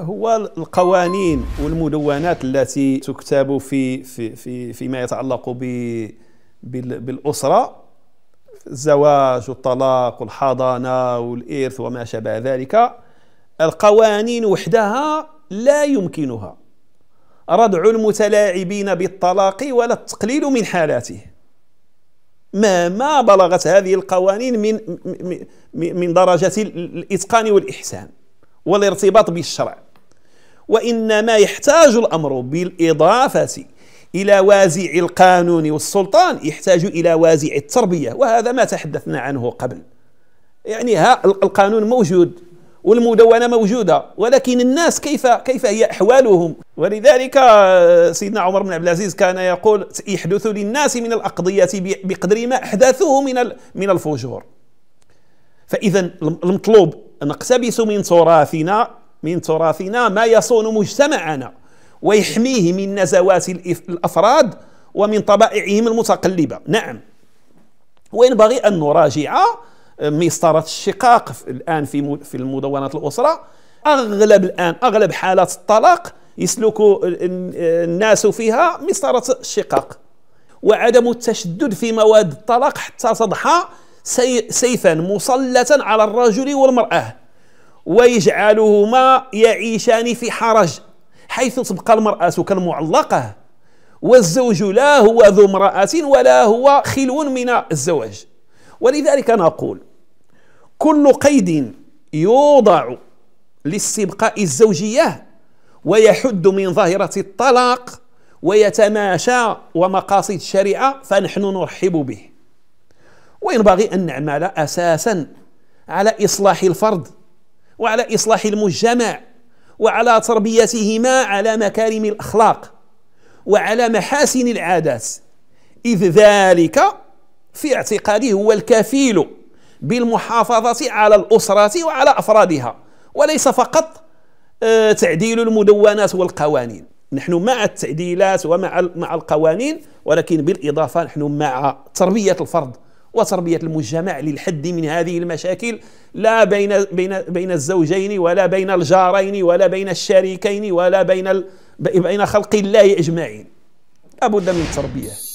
هو القوانين والمدونات التي تكتب في في في فيما يتعلق بالاسره الزواج والطلاق والحضانه والارث وما شابه ذلك القوانين وحدها لا يمكنها ردع المتلاعبين بالطلاق ولا التقليل من حالاته مهما بلغت هذه القوانين من من درجه الاتقان والاحسان والارتباط بالشرع وإنما يحتاج الأمر بالإضافة إلى وازع القانون والسلطان يحتاج إلى وازع التربية وهذا ما تحدثنا عنه قبل يعني ها القانون موجود والمدونة موجودة ولكن الناس كيف كيف هي أحوالهم ولذلك آه، سيدنا عمر بن عبد العزيز كان يقول يحدث للناس من الأقضية بقدر ما أحدثوه من من الفجور فإذا المطلوب نقتبس من تراثنا من تراثنا ما يصون مجتمعنا ويحميه من نزوات الافراد ومن طبائعهم المتقلبه نعم وينبغي ان نراجع آه، مسطره الشقاق الان في في المدونات الاسره اغلب الان اغلب حالات الطلاق يسلك الناس فيها مسطره الشقاق وعدم التشدد في مواد الطلاق حتى تضحى سيفا مسلطا على الرجل والمراه ويجعلهما يعيشان في حرج حيث تبقى المرأة كالمعلقة والزوج لا هو ذو امرأة ولا هو خلو من الزواج ولذلك نقول كل قيد يوضع لاستبقاء الزوجية ويحد من ظاهرة الطلاق ويتماشى ومقاصد الشريعة فنحن نرحب به وينبغي أن نعمل أساسا على إصلاح الفرد وعلى إصلاح المجتمع وعلى تربيتهما على مكارم الأخلاق وعلى محاسن العادات إذ ذلك في اعتقادي هو الكفيل بالمحافظة على الأسرة وعلى أفرادها وليس فقط آه، تعديل المدونات والقوانين نحن مع التعديلات ومع مع القوانين ولكن بالإضافة نحن مع تربية الفرد وتربية المجتمع للحد من هذه المشاكل لا بين بين بين الزوجين ولا بين الجارين ولا بين الشريكين ولا بين بين خلق الله أجمعين لابد من التربيه